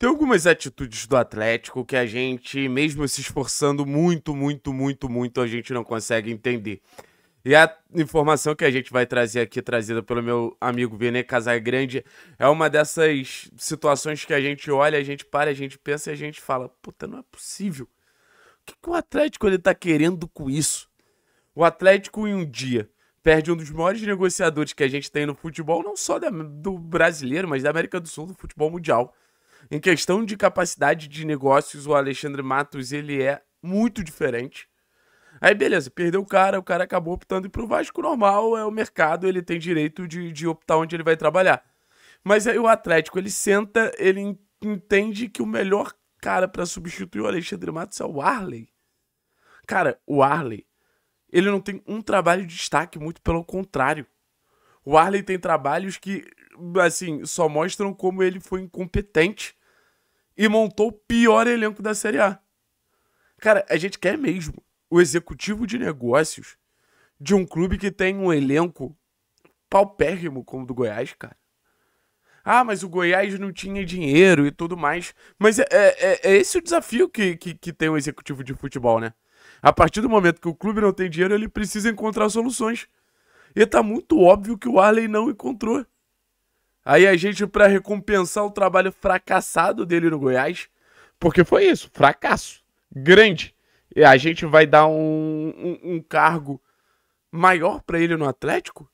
Tem algumas atitudes do Atlético que a gente, mesmo se esforçando muito, muito, muito, muito, a gente não consegue entender. E a informação que a gente vai trazer aqui, trazida pelo meu amigo Vene Casagrande, é uma dessas situações que a gente olha, a gente para, a gente pensa e a gente fala: puta, não é possível. O que, que o Atlético ele tá querendo com isso? O Atlético, em um dia, perde um dos maiores negociadores que a gente tem no futebol, não só da, do brasileiro, mas da América do Sul, do futebol mundial. Em questão de capacidade de negócios, o Alexandre Matos ele é muito diferente. Aí beleza, perdeu o cara, o cara acabou optando pro Vasco normal, é o mercado, ele tem direito de, de optar onde ele vai trabalhar. Mas aí o Atlético, ele senta, ele entende que o melhor cara para substituir o Alexandre Matos é o Arley. Cara, o Arley, ele não tem um trabalho de destaque, muito pelo contrário. O Arley tem trabalhos que assim, só mostram como ele foi incompetente e montou o pior elenco da Série A. Cara, a gente quer mesmo o executivo de negócios de um clube que tem um elenco paupérrimo como o do Goiás, cara. Ah, mas o Goiás não tinha dinheiro e tudo mais. Mas é, é, é, é esse o desafio que, que, que tem o um executivo de futebol, né? A partir do momento que o clube não tem dinheiro, ele precisa encontrar soluções. E tá muito óbvio que o Arley não encontrou. Aí a gente, para recompensar o trabalho fracassado dele no Goiás, porque foi isso, fracasso, grande. E a gente vai dar um, um, um cargo maior para ele no Atlético?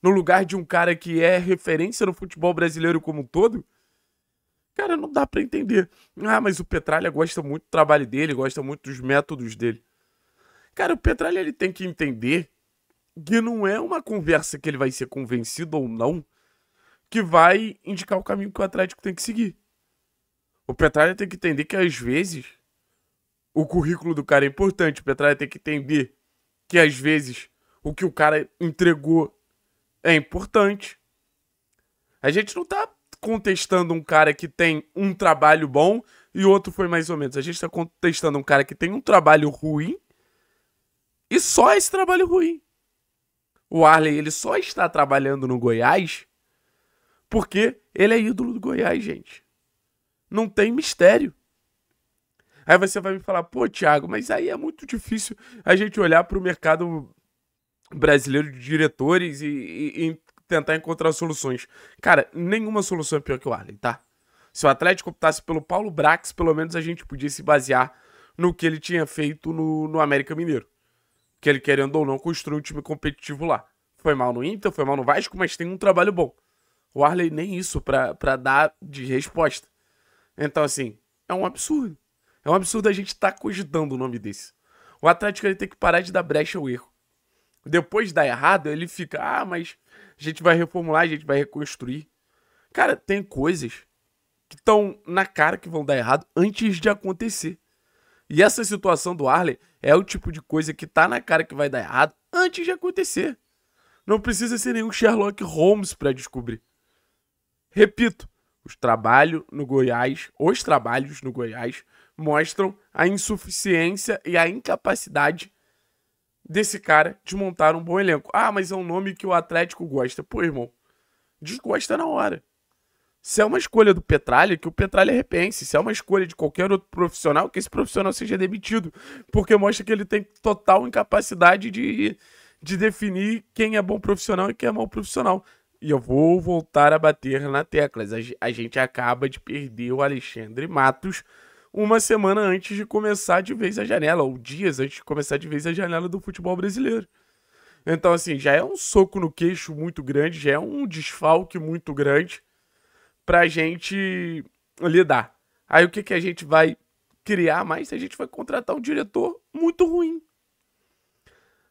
No lugar de um cara que é referência no futebol brasileiro como um todo? Cara, não dá para entender. Ah, mas o Petralha gosta muito do trabalho dele, gosta muito dos métodos dele. Cara, o Petralha ele tem que entender que não é uma conversa que ele vai ser convencido ou não que vai indicar o caminho que o Atlético tem que seguir. O Petralha tem que entender que às vezes o currículo do cara é importante. O Petralha tem que entender que às vezes o que o cara entregou é importante. A gente não tá contestando um cara que tem um trabalho bom e outro foi mais ou menos. A gente tá contestando um cara que tem um trabalho ruim e só esse trabalho ruim. O Arley, ele só está trabalhando no Goiás porque ele é ídolo do Goiás, gente. Não tem mistério. Aí você vai me falar, pô, Thiago, mas aí é muito difícil a gente olhar para o mercado brasileiro de diretores e, e, e, tentar encontrar soluções. Cara, nenhuma solução é pior que o Arlen, tá? Se o Atlético optasse pelo Paulo Brax, pelo menos a gente podia se basear no que ele tinha feito no, no América Mineiro. Que ele, querendo ou não, construiu um time competitivo lá. Foi mal no Inter, foi mal no Vasco, mas tem um trabalho bom. O Arley nem isso para dar de resposta. Então, assim, é um absurdo. É um absurdo a gente estar tá cogitando o nome desse. O Atlético ele tem que parar de dar brecha ao erro. Depois de dar errado, ele fica, ah, mas a gente vai reformular, a gente vai reconstruir. Cara, tem coisas que estão na cara que vão dar errado antes de acontecer. E essa situação do Arley é o tipo de coisa que tá na cara que vai dar errado antes de acontecer. Não precisa ser nenhum Sherlock Holmes para descobrir. Repito, os trabalhos no Goiás, os trabalhos no Goiás mostram a insuficiência e a incapacidade desse cara de montar um bom elenco. Ah, mas é um nome que o Atlético gosta. Pô, irmão, desgosta na hora. Se é uma escolha do Petralha, que o Petralha repense. Se é uma escolha de qualquer outro profissional, que esse profissional seja demitido. Porque mostra que ele tem total incapacidade de, de definir quem é bom profissional e quem é mau profissional e eu vou voltar a bater na tecla. A gente acaba de perder o Alexandre Matos uma semana antes de começar de vez a janela, ou dias antes de começar de vez a janela do futebol brasileiro. Então, assim, já é um soco no queixo muito grande, já é um desfalque muito grande a gente lidar. Aí o que, que a gente vai criar mais? A gente vai contratar um diretor muito ruim.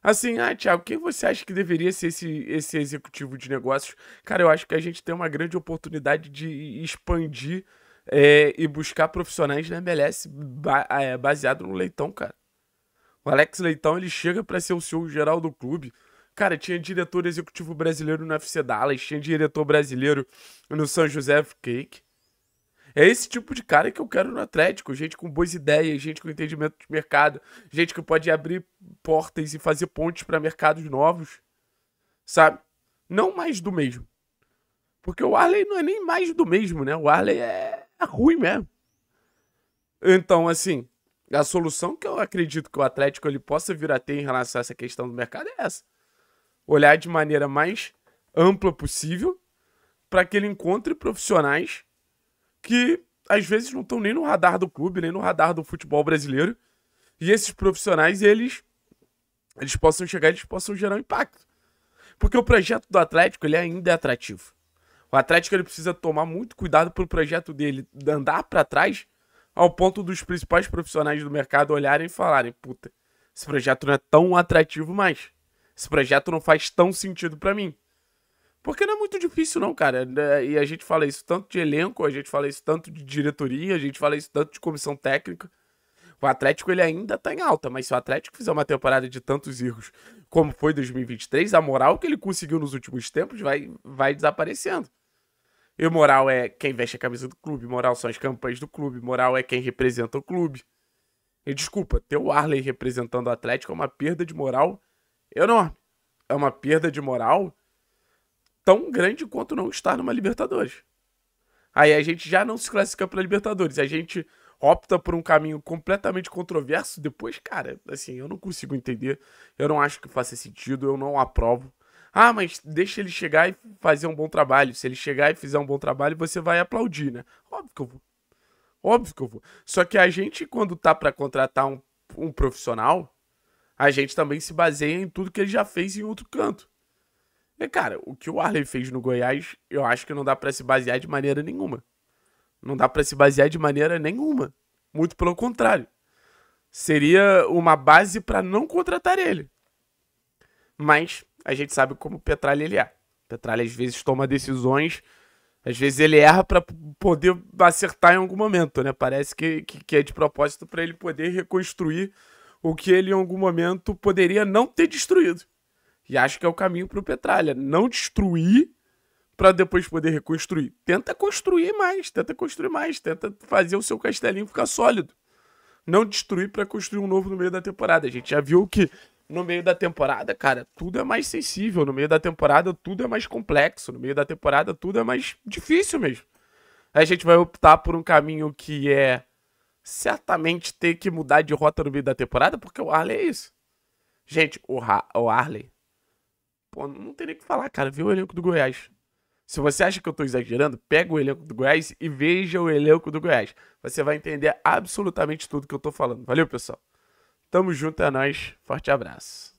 Assim, ah, Thiago, quem você acha que deveria ser esse, esse executivo de negócios? Cara, eu acho que a gente tem uma grande oportunidade de expandir é, e buscar profissionais na MLS ba é, baseado no Leitão, cara. O Alex Leitão, ele chega para ser o CEO geral do clube. Cara, tinha diretor executivo brasileiro no FC Dallas, tinha diretor brasileiro no São José Cake. É esse tipo de cara que eu quero no Atlético. Gente com boas ideias, gente com entendimento de mercado, gente que pode abrir portas e fazer pontes para mercados novos. Sabe? Não mais do mesmo. Porque o Arley não é nem mais do mesmo, né? O Arley é, é ruim mesmo. Então, assim, a solução que eu acredito que o Atlético ele possa vir a ter em relação a essa questão do mercado é essa. Olhar de maneira mais ampla possível para que ele encontre profissionais que às vezes não estão nem no radar do clube, nem no radar do futebol brasileiro. E esses profissionais, eles, eles possam chegar, eles possam gerar um impacto. Porque o projeto do Atlético, ele ainda é atrativo. O Atlético ele precisa tomar muito cuidado para o projeto dele andar para trás, ao ponto dos principais profissionais do mercado olharem e falarem: puta, esse projeto não é tão atrativo mais. Esse projeto não faz tão sentido para mim. Porque não é muito difícil, não, cara. É, é, e a gente fala isso tanto de elenco, a gente fala isso tanto de diretoria, a gente fala isso tanto de comissão técnica. O Atlético ele ainda tá em alta, mas se o Atlético fizer uma temporada de tantos erros como foi 2023, a moral que ele conseguiu nos últimos tempos vai, vai desaparecendo. E moral é quem veste a camisa do clube, moral são as campanhas do clube, moral é quem representa o clube. E desculpa, ter o Arley representando o Atlético é uma perda de moral enorme. É uma perda de moral tão grande quanto não estar numa Libertadores. Aí a gente já não se classifica para Libertadores, a gente opta por um caminho completamente controverso depois, cara, assim, eu não consigo entender, eu não acho que faça sentido, eu não aprovo. Ah, mas deixa ele chegar e fazer um bom trabalho. Se ele chegar e fizer um bom trabalho, você vai aplaudir, né? Óbvio que eu vou. Óbvio que eu vou. Só que a gente, quando tá para contratar um, um profissional, a gente também se baseia em tudo que ele já fez em outro canto. E, cara, o que o Arley fez no Goiás, eu acho que não dá para se basear de maneira nenhuma. Não dá para se basear de maneira nenhuma. Muito pelo contrário. Seria uma base para não contratar ele. Mas a gente sabe como o Petralha ele é. O Petralha às vezes toma decisões, às vezes ele erra para poder acertar em algum momento, né? Parece que, que, que é de propósito para ele poder reconstruir o que ele em algum momento poderia não ter destruído. E acho que é o caminho para o Petralha. Não destruir para depois poder reconstruir. Tenta construir mais, tenta construir mais, tenta fazer o seu castelinho ficar sólido. Não destruir para construir um novo no meio da temporada. A gente já viu que no meio da temporada, cara, tudo é mais sensível. No meio da temporada, tudo é mais complexo. No meio da temporada, tudo é mais difícil mesmo. A gente vai optar por um caminho que é certamente ter que mudar de rota no meio da temporada, porque o Harley é isso. Gente, o, o Harley Pô, não tem nem o que falar, cara. Vê o elenco do Goiás. Se você acha que eu estou exagerando, pega o elenco do Goiás e veja o elenco do Goiás. Você vai entender absolutamente tudo que eu estou falando. Valeu, pessoal. Tamo junto, é nóis. Forte abraço.